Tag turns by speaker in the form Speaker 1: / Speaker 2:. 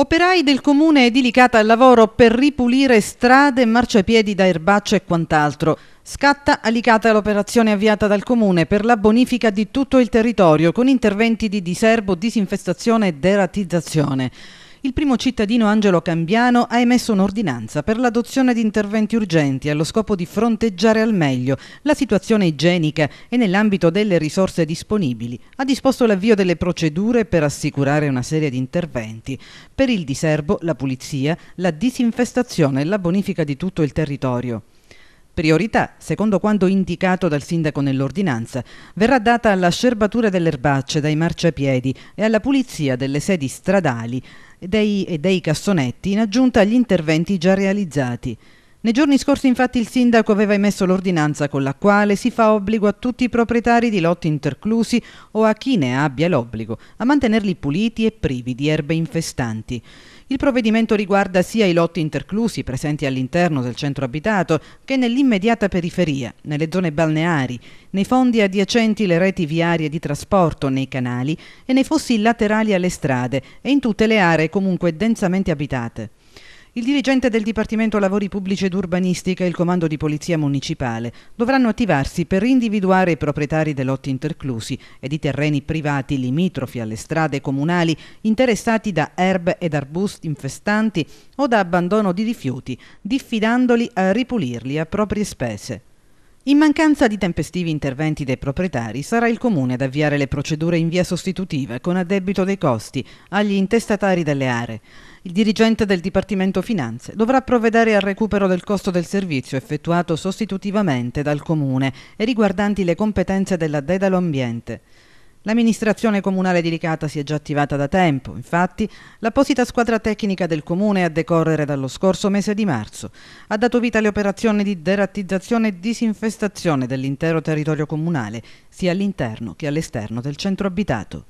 Speaker 1: Operai del comune di Licata al lavoro per ripulire strade, marciapiedi da erbacce e quant'altro. Scatta a Licata l'operazione avviata dal comune per la bonifica di tutto il territorio con interventi di diserbo, disinfestazione e deratizzazione il primo cittadino Angelo Cambiano ha emesso un'ordinanza per l'adozione di interventi urgenti allo scopo di fronteggiare al meglio la situazione igienica e nell'ambito delle risorse disponibili ha disposto l'avvio delle procedure per assicurare una serie di interventi per il diserbo, la pulizia, la disinfestazione e la bonifica di tutto il territorio. Priorità, secondo quanto indicato dal sindaco nell'ordinanza, verrà data alla scerbatura delle erbacce dai marciapiedi e alla pulizia delle sedi stradali e dei, e dei cassonetti in aggiunta agli interventi già realizzati. Nei giorni scorsi infatti il sindaco aveva emesso l'ordinanza con la quale si fa obbligo a tutti i proprietari di lotti interclusi o a chi ne abbia l'obbligo a mantenerli puliti e privi di erbe infestanti. Il provvedimento riguarda sia i lotti interclusi presenti all'interno del centro abitato che nell'immediata periferia, nelle zone balneari, nei fondi adiacenti le reti viarie di trasporto, nei canali e nei fossi laterali alle strade e in tutte le aree comunque densamente abitate. Il dirigente del Dipartimento Lavori Pubblici ed Urbanistica e il Comando di Polizia Municipale dovranno attivarsi per individuare i proprietari dei lotti interclusi e di terreni privati limitrofi alle strade comunali interessati da erbe ed arbusti infestanti o da abbandono di rifiuti, diffidandoli a ripulirli a proprie spese. In mancanza di tempestivi interventi dei proprietari, sarà il Comune ad avviare le procedure in via sostitutiva con addebito dei costi agli intestatari delle aree. Il dirigente del Dipartimento Finanze dovrà provvedere al recupero del costo del servizio effettuato sostitutivamente dal Comune e riguardanti le competenze della Dedalo Ambiente. L'amministrazione comunale di Ricata si è già attivata da tempo, infatti l'apposita squadra tecnica del comune a decorrere dallo scorso mese di marzo ha dato vita alle operazioni di derattizzazione e disinfestazione dell'intero territorio comunale, sia all'interno che all'esterno del centro abitato.